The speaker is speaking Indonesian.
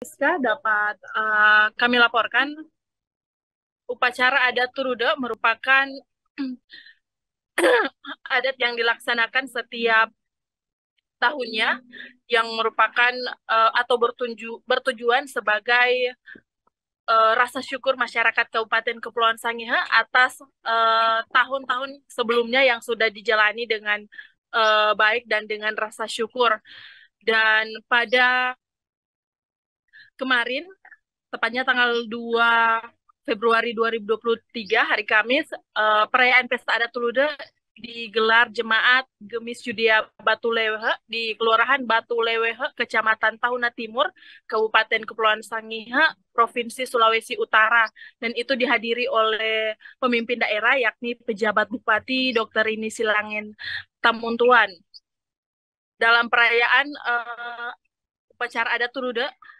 Siska dapat uh, kami laporkan upacara adat Turude merupakan adat yang dilaksanakan setiap tahunnya yang merupakan uh, atau bertunju, bertujuan sebagai uh, rasa syukur masyarakat Kabupaten Kepulauan Sangihe atas tahun tahun-tahun sebelumnya yang sudah dijalani dengan uh, baik dan dengan rasa syukur. Dan pada kemarin tepatnya tanggal 2 Februari 2023 hari Kamis uh, perayaan pesta adat Tulude digelar jemaat Gemis Judia Batu Lewehe di Kelurahan Batu Lewehe, Kecamatan Tahuna Timur, Kabupaten Kepulauan Sangihe, Provinsi Sulawesi Utara. Dan itu dihadiri oleh pemimpin daerah yakni pejabat Bupati Dr. Ini Silangin Tamuntuan. Dalam perayaan uh, upacara adat Tulude